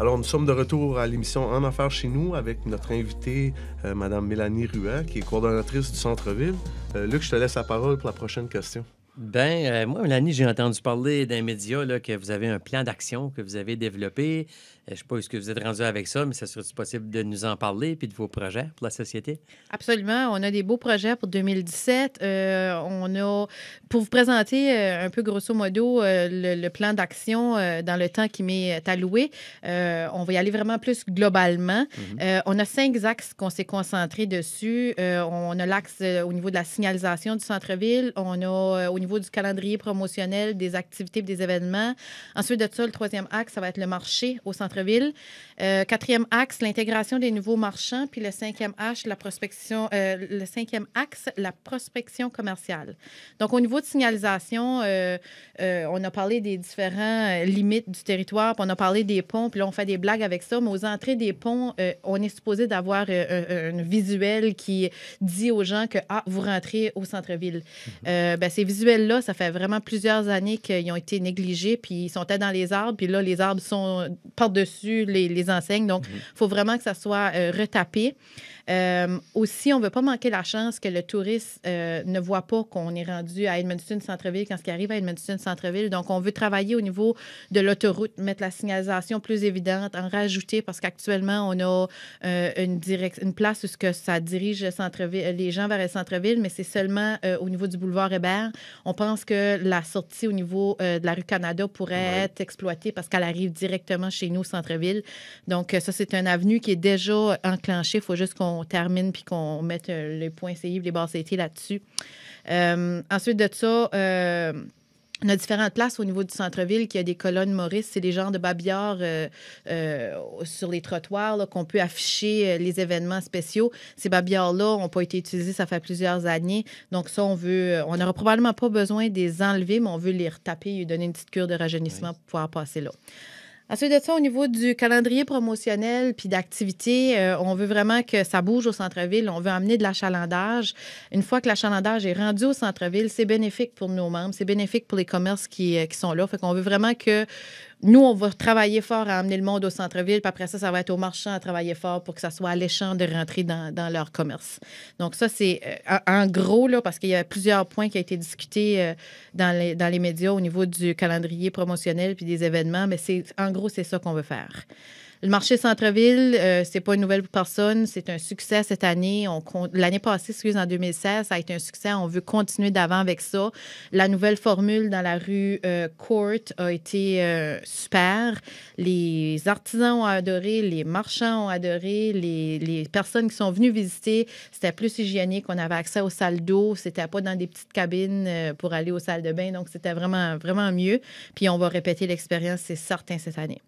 Alors, nous sommes de retour à l'émission En Affaires chez nous avec notre invitée, euh, Madame Mélanie Ruat, qui est coordonnatrice du Centre-Ville. Euh, Luc, je te laisse la parole pour la prochaine question. Ben, euh, moi, Mélanie, j'ai entendu parler d'un média là, que vous avez un plan d'action que vous avez développé. Euh, je ne sais pas où ce que vous êtes rendu avec ça, mais ça serait possible de nous en parler puis de vos projets pour la société? Absolument. On a des beaux projets pour 2017. Euh, on a, pour vous présenter un peu grosso modo le, plan d'action dans le temps qui m'est alloué, on va y aller vraiment plus globalement. Mhm. on a cinq axes qu'on s'est concentrés dessus. on a l'axe au niveau de la signalisation du centre-ville. On a au niveau du calendrier promotionnel, des activités et des événements. Ensuite de ça, le troisième axe, ça va être le marché au centre-ville. Euh, quatrième axe, l'intégration des nouveaux marchands. Puis le cinquième, axe, la prospection, euh, le cinquième axe, la prospection commerciale. Donc, au niveau de signalisation, euh, on a parlé des différents limites du territoire, puis on a parlé des ponts, puis là, on fait des blagues avec ça, mais aux entrées des ponts, on est supposé d'avoir un, visuel qui dit aux gens que, ah, vous rentrez au centre-ville. Mhm. ben, c'est visuel là ça fait vraiment plusieurs années qu'ils ont été négligés, puis ils sont dans les arbres, puis là, les arbres sont par-dessus les, enseignes. Donc, il mhm. faut vraiment que ça soit euh, retapé. Euh, aussi, on ne veut pas manquer la chance que le touriste euh, ne voit pas qu'on est rendu à Edmonton Centre-Ville quand ce qui arrive à Edmonton Centre-Ville. Donc, on veut travailler au niveau de l'autoroute, mettre la signalisation plus évidente, en rajouter parce qu'actuellement, on a euh, une, une place où ce que ça dirige centre-ville, les gens vers le centre-ville, mais c'est seulement au niveau du boulevard Hébert. On pense que la sortie au niveau de la rue Canada pourrait être exploitée parce qu'elle arrive directement chez nous au centre-ville. Donc, ça, c'est un avenue qui est déjà enclenché. Il faut juste qu'on termine puis qu'on mette euh, les points CI, les barres CT là-dessus. Euh, ensuite de ça, euh, on a différentes places au niveau du centre-ville qui a des colonnes Maurice. C'est des genres de babillards sur les trottoirs qu'on peut afficher les événements spéciaux. Ces babillards-là n'ont pas été utilisés, ça fait plusieurs années. Donc ça, on veut, on n'aura probablement pas besoin de les enlever, mais on veut les retaper et donner une petite cure de rajeunissement pour pouvoir passer là. Ensuite de ça, au niveau du calendrier promotionnel puis d'activité, euh, on veut vraiment que ça bouge au centre-ville. On veut amener de l'achalandage. Une fois que l'achalandage est rendu au centre-ville, c'est bénéfique pour nos membres, c'est bénéfique pour les commerces qui, euh, qui sont là. Fait qu'on veut vraiment que nous, on va travailler fort à amener le monde au centre-ville, puis après ça, ça va être aux marchands à travailler fort pour que ça soit alléchant de rentrer dans, leur commerce. Donc, ça, c'est en euh, gros, là, parce qu'il y a plusieurs points qui ont été discutés euh, dans, les, dans les médias au niveau du calendrier promotionnel puis des événements, mais c'est en gros, c'est ça qu'on veut faire. Le marché centre-ville, euh, c'est pas une nouvelle personne, c'est un succès cette année. L'année passée, excuse, en 2016, ça a été un succès. On veut continuer d'avant avec ça. La nouvelle formule dans la rue courte euh, Court a été euh, super. Les artisans ont adoré, les marchands ont adoré, les, les personnes qui sont venues visiter, c'était plus hygiénique. On avait accès aux salles d'eau, c'était pas dans des petites cabines pour aller aux salles de bain, donc c'était vraiment, vraiment mieux. Puis on va répéter l'expérience, c'est certain, cette année.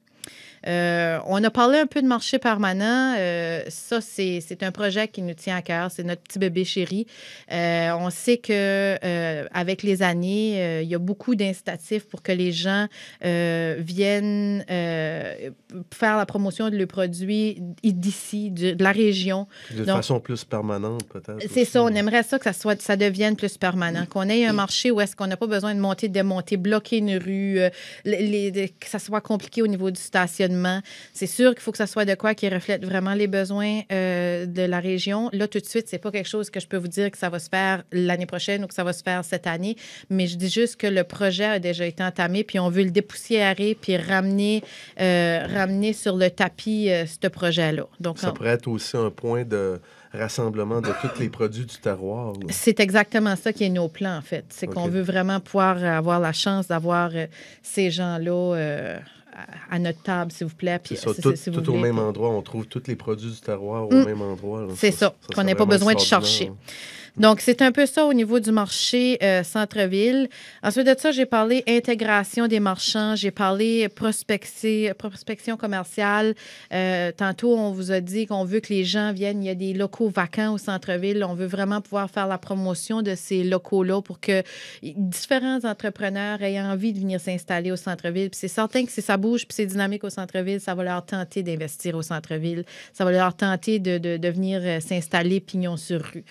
Euh, on a parlé un peu de marché permanent. Euh, ça, c'est un projet qui nous tient à cœur. C'est notre petit bébé chéri. Euh, on sait que avec les années, il y a beaucoup d'incitatifs pour que les gens viennent faire la promotion de leurs produits d'ici, de, la région. De façon plus permanente, peut-être. C'est ça. On aimerait ça que ça, soit, ça devienne plus permanent, qu'on ait un marché où est-ce qu'on n'a pas besoin de monter, de démonter, bloquer une rue, que ça soit compliqué au niveau du stationnement c'est sûr qu'il faut que ça soit de quoi qui reflète vraiment les besoins euh, de la région. Là, tout de suite, c'est pas quelque chose que je peux vous dire que ça va se faire l'année prochaine ou que ça va se faire cette année, mais je dis juste que le projet a déjà été entamé, puis on veut le dépoussiérer, puis ramener, euh, ramener sur le tapis euh, ce projet-là. Donc, ça pourrait être aussi un point de rassemblement de tous les produits du terroir. C'est exactement ça qui est nos plans, en fait. C'est qu'on veut vraiment pouvoir avoir la chance d'avoir ces gens-là à notre table, s'il vous plaît. Puis, ça, tout, au même endroit. On trouve tous les produits du terroir au hmm. même endroit. C'est ça, qu'on n'ait pas besoin de chercher. Donc, c'est un peu ça au niveau du marché euh, centre-ville. Ensuite de ça, j'ai parlé intégration des marchands, j'ai parlé prospection, commerciale. Euh, tantôt, on vous a dit qu'on veut que les gens viennent. Il y a des locaux vacants au centre-ville. On veut vraiment pouvoir faire la promotion de ces locaux-là pour que différents entrepreneurs aient envie de venir s'installer au centre-ville. Puis c'est certain que si ça bouge, puis c'est dynamique au centre-ville, ça va leur tenter d'investir au centre-ville. Ça va leur tenter de, de, de venir euh, s'installer pignon sur rue.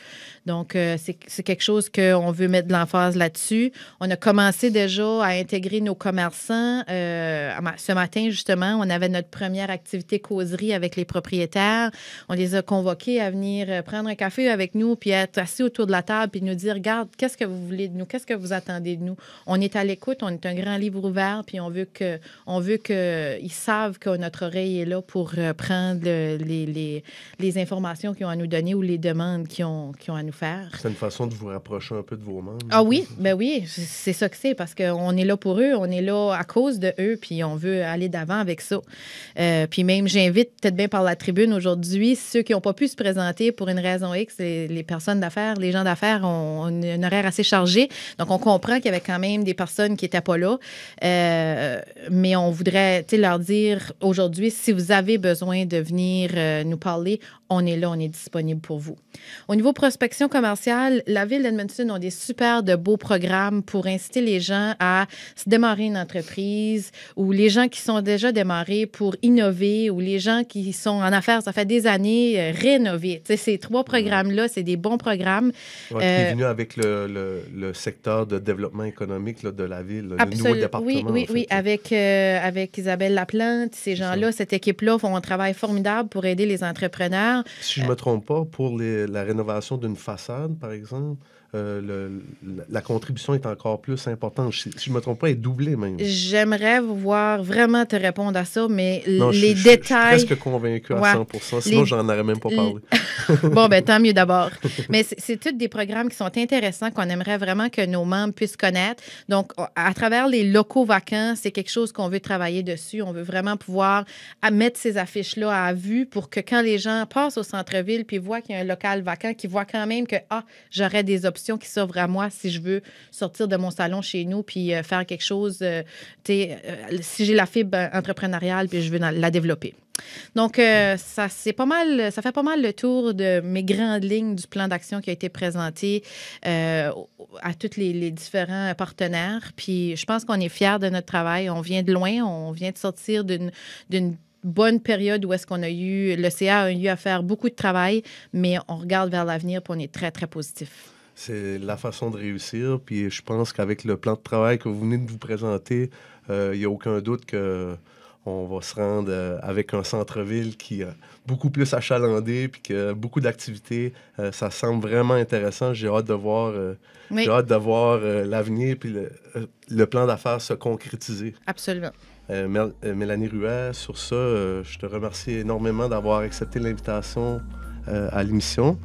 Donc, euh, c'est quelque chose qu'on veut mettre de l'emphase là-dessus. On a commencé déjà à intégrer nos commerçants. Euh, ce matin, justement, on avait notre première activité causerie avec les propriétaires. On les a convoqués à venir euh, prendre un café avec nous, puis être assis autour de la table, puis nous dire, regarde, qu'est-ce que vous voulez de nous? Qu'est-ce que vous attendez de nous? On est à l'écoute, on est un grand livre ouvert, puis on veut que on veut qu'ils savent que notre oreille est là pour prendre les, informations qu'ils ont à nous donner ou les demandes qu'ils ont, ont à nous faire. C'est une façon de vous rapprocher un peu de vos membres. Ah oui, ben oui, c'est ça que c'est, parce qu'on est là pour eux, on est là à cause de eux, puis on veut aller d'avant avec ça. Euh, puis même, j'invite peut-être bien par la tribune aujourd'hui ceux qui n'ont pas pu se présenter pour une raison X, les, personnes d'affaires, les gens d'affaires ont, un horaire assez chargé, donc on comprend qu'il y avait quand même des personnes qui n'étaient pas là, euh, mais on voudrait leur dire aujourd'hui, si vous avez besoin de venir euh, nous parler, on est là, on est disponible pour vous. Au niveau prospection, comme la ville d'Edmonton a des super de beaux programmes pour inciter les gens à se démarrer une entreprise ou les gens qui sont déjà démarrés pour innover ou les gens qui sont en affaires, ça fait des années, euh, rénover. ces trois programmes-là, c'est des bons programmes. Ouais, euh, avec le, secteur de développement économique de la ville, le nouveau département. Oui, oui, oui. Euh, avec, Isabelle Laplante, ces gens-là, cette équipe-là font un travail formidable pour aider les entrepreneurs. Si je ne me euh, trompe pas, pour la rénovation d'une façade, par exemple, euh, la contribution est encore plus importante. Si, je ne me trompe pas, elle est doublée même. J'aimerais voir vraiment te répondre à ça, mais les détails. Je, suis presque convaincu à 100 sinon j'en aurais même pas parlé. bon, ben tant mieux d'abord. mais c'est toutes des programmes qui sont intéressants qu'on aimerait vraiment que nos membres puissent connaître. Donc, à travers les locaux vacants, c'est quelque chose qu'on veut travailler dessus. On veut vraiment pouvoir mettre ces affiches-là à vue pour que quand les gens passent au centre-ville puis voient qu'il y a un local vacant, qu'ils voient quand même que, ah, j'aurais des options qui s'offrent à moi si je veux sortir de mon salon chez nous puis euh, faire quelque chose, euh, euh, si j'ai la fibre entrepreneuriale puis je veux la développer. Donc, ça, c'est pas mal, ça fait pas mal le tour de mes grandes lignes du plan d'action qui a été présenté à tous les, différents partenaires. Puis, je pense qu'on est fiers de notre travail. On vient de loin, on vient de sortir d'une, bonne période où est-ce qu'on a eu, le CA a eu à faire beaucoup de travail, mais on regarde vers l'avenir et on est très, très positif c'est la façon de réussir. Puis je pense qu'avec le plan de travail que vous venez de vous présenter, il euh, y n'y a aucun doute que on va se rendre euh, avec un centre-ville qui est beaucoup plus achalandé puis que beaucoup d'activités. Euh, ça semble vraiment intéressant. J'ai hâte de voir, hâte l'avenir puis le, plan d'affaires se concrétiser. Absolument. Mélanie Ruet, sur ça, je te remercie énormément d'avoir accepté l'invitation à l'émission.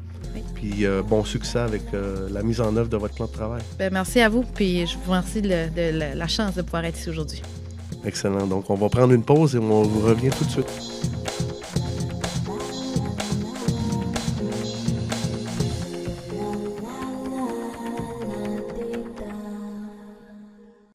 Puis euh, bon succès avec euh, la mise en œuvre de votre plan de travail. Ben, merci à vous, puis je vous remercie de, la, la chance de pouvoir être ici aujourd'hui. Excellent. Donc, on va prendre une pause et on vous revient tout de suite.